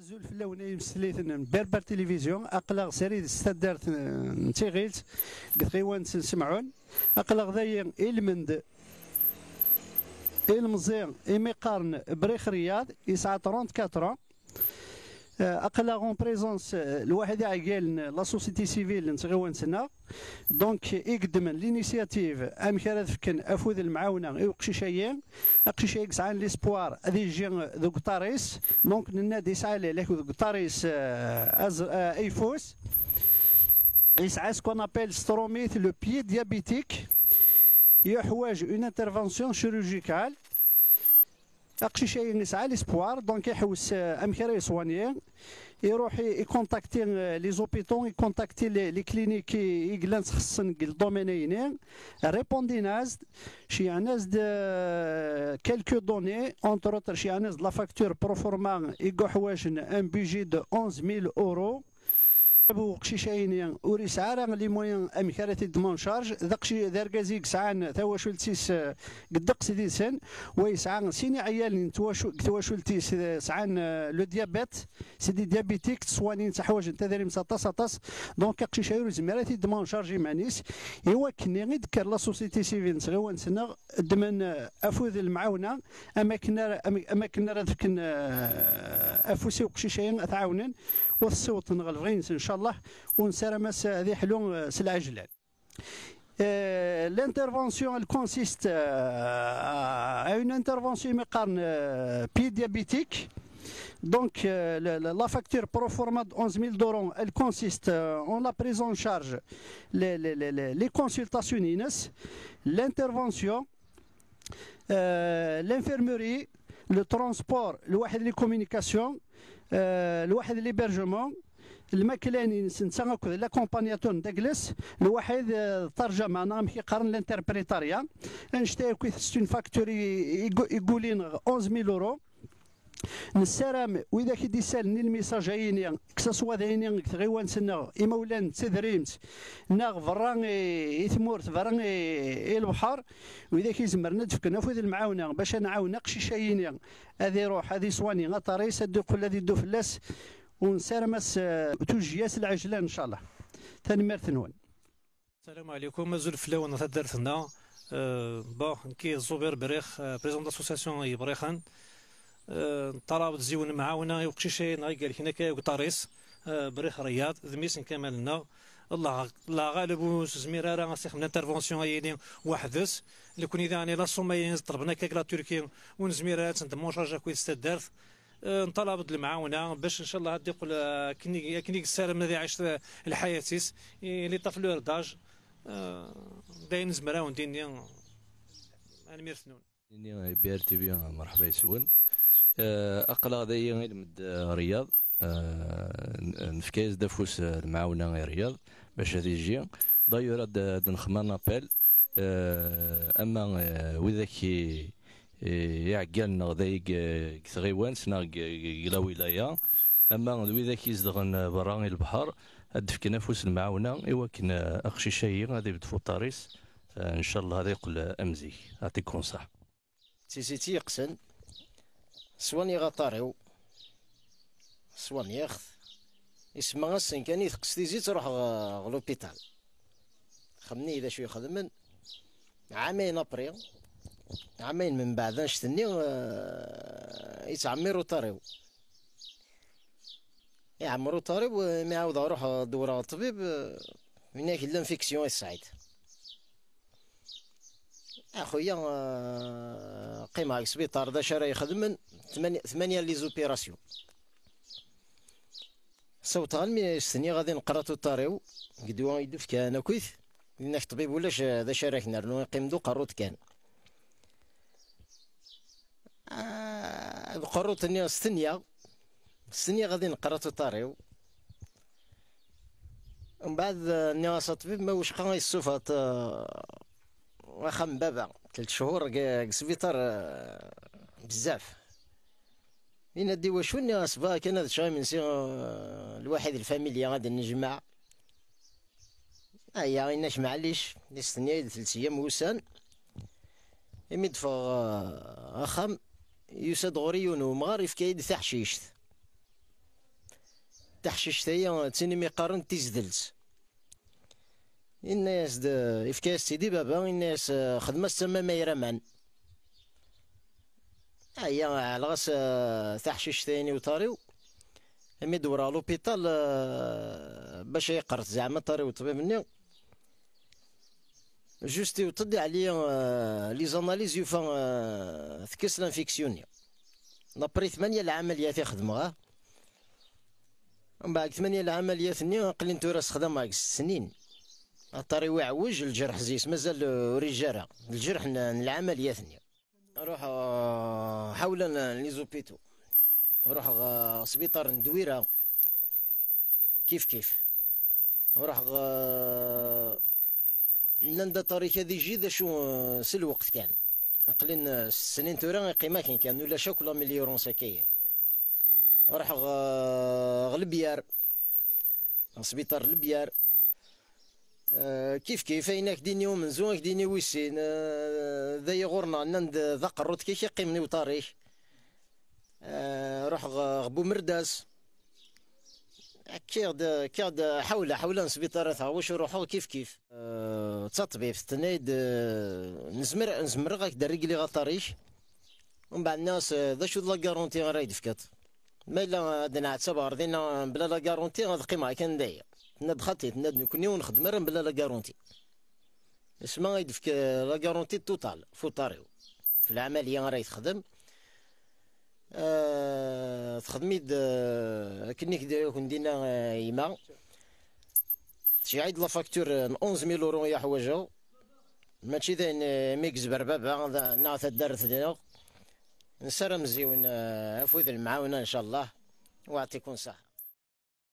زول فلاونا يمسليتنا من بربر تلفزيون اقلاغ سريد ستدارت نتيغيلت قد غيوان سمعون اقلاغ ذايا المند المزيان إمي بريخ رياض يسعى 34 اقلا اون بريزونس الواحد عقال لا سوسيتي سيفيل نتغيوان سنا دونك يقدم لينيسياتيف امك راه تفكن افود المعاونه وقشيشايا قشيشايا يسعى ليسبوار هذه جي ذو قطاريس دونك النادي يسعى ليه لكن از قطاريس آه، ايفوس يسعى سكون ابيل ستروميث لو بي ديابيتيك يحتاج اون انترفونسيون شيروجيكال اقشيشه يسعى سبوار دونك يحوس امكرا يسواني يروح يكونتاكتي لي زوبيتون يكونتاكتي لي كلينيك يقلان خصن الدومينين دومينيني ريبوندي ناس شي ناس كالكو دوني اونتر اوتر شي ناس لا فاكتور برو فورما حواجن ان بيجي دو 11000 اورو ابو قشيشاين اوري سعارة لي موين امكارتي دمون شارج ذا قشي ذا سعان تواشل تيس قدق سيدي سن ويسعان سيني عيال تواشل تيس سعان لو ديابيت سيدي ديابيتيك تسوانين تحواج انت داري مسطاس طس دونك قشيشاين زميراتي دمون شارجي معنيس ايوا كني غير ذكر لا سوسيتي سيفيل نسغيو نسنا دمن افوذ المعاونه اماكن اماكن راه افوسي وقشيشاين تعاونن l'intervention consiste à une intervention mécanique pédiabétique. Donc euh, la facture pro forma de 11 000 euros, elle consiste euh, en la prise en charge, les, consultations INES, l'intervention, euh, l'infirmerie, لو ترونسبور لواحد لي كومونيكاسيون لواحد لي بيرجمون الماكلاني نتا لا كومبانياتون نداكلاس لواحد الترجمه انا مكي قارن لانتربريتاريا انشتا كويث ستون فاكتوري يقولين 11000 يورو نسارم واذا كي سالني الميساج عيني كساسوا ذيني تغيوان سنا إمولان تدريمت ناغ فراني إثمورت فراني البحر واذا كي زمرنا ندفك في المعاونة باش نعاون قشيش شايني هذه روح هذه صواني غطاري سدو كل الذي دو فلاس آه، توجياس العجلة إن شاء الله تنمرت نون السلام عليكم مازال فلاون تدرتنا آه، بون كي زوبير بريخ آه، بريزون داسوسياسيون بريخان طراب زيون معاونا يوقشيشي ناي قال هناك وطاريس آه، بريخ رياض ذميسن كمالنا الله الله غالب زمير راه سيخ من انترفونسيون ايلي وحدس لكون اذا اني لا سومي طلبنا كاك لا تركي ونزمير تندمون شارجا كويت ستدارت آه، نطلب المعاونه باش ان شاء الله غادي يقول آه، كني كني السلام الذي عشت سيس اللي طاف لو رداج داين زمراون ديني انا ميرثنون بي ار تي في مرحبا يسون آه، اقلا ذايا المد آه، رياض آه، نفكيز دافوس المعاونه غير رياض باش هذه يجي دايور دنخمان نابيل اما وذاك يعقلنا ذي كثغيوان سنا كلا ولايه اما وذاك يزدغن برا البحر دفكنا فوس المعاونه ايوا كنا شيء غادي بدفو طاريس ان شاء الله هذا يقول امزي يعطيكم صح سي سي تيقسن سواني غطاريو سواني ياخذ يسمى السن كان يثقس زيت تروح غلوبيتال خمني إذا شو يخدمن عامين أبريل عامين من بعد نشتني آه، يتعمرو طاريو يعمرو طاريو ما يعاود أروح دورة الطبيب آه، من هناك الانفيكسيون السعيد اخويا آه، قيمة على السبيطار دا شرا يخدمن ثمانية لي زوبيراسيون صوت مي سني غادي نقرا توطاريو قدوا يدف كان كويث لأنك طبيب ولاش ذا شاركنا لو يقيم دو قروت كان آه قروت ني السنية السنية غادي نقرا توطاريو من بعد ني طبيب ما واش قا يسوفات آه، واخا من بابا ثلاث شهور كسبيطار آه، بزاف إن دي واش وني أصبا كان هذا شغل من سيغ آه، الواحد الفاميليا غادي نجمع أيا آه، جمع معليش نستني ثلاث أيام وسان إمي دفغ آه، أخم يساد غوريون ومغار يفكايد تحشيشت تحشيشت هي تيني ميقارن تيزدلت الناس افكاس سيدي بابا الناس خدمة سما ما يرمان هيا آه، على غاس تحشيش ثاني وطاريو امي دورا لوبيتال آه، باش يقرط زعما طاريو الطبيب مني جوست يوطد عليا آه، لي زاناليز يوفا ثكس لانفيكسيوني نابري ثمانية العمليات يخدمها من بعد ثمانية العمليات ني نتو راس خدم معاك ست سنين الطريو يعوج الجرح زيس مازال ريجارة الجرح العملية ثنيا نروح آه، حولا ليزوبيتو روح آه، سبيطار ندويرة كيف كيف نروح آه، نندى طريق هذه جيدة شو سل الوقت كان قلنا السنين توران قيمة كان كان ولا شاك ولا مليون سكية راح غلبيار سبيطار البيار آه، كيف كيف ديني كديني ومنزو كديني ويسين آه، ذاي غورنا نند ذاق الروت كيش يقيمني وطاريه آه، روح غبو مرداس كيغد كيغد حول حول سبيطار واش روحو كيف كيف تطبيب تنيد نزمر نزمر غاك دا رجلي غطاريش ومن بعد الناس ذا شو لا كارونتي رايد فكات ما لا دنا عتسب دينا بلا لا كارونتي غادي قيمه كان تناد خاطي تناد نكوني ونخدم راه بلا لا كارونتي اسما يدفك لا كارونتي توتال فوطاريو في العمليه راه يتخدم أه تخدمي آه، كني كدا كون دينا آه، يما شي عيد لا فاكتور آه، 11000 اورو يا حوايجو ماشي داين ميكس بربابا ناث الدرس ديالو نسرم زيون افوذ المعاونه ان شاء الله ويعطيكم صحه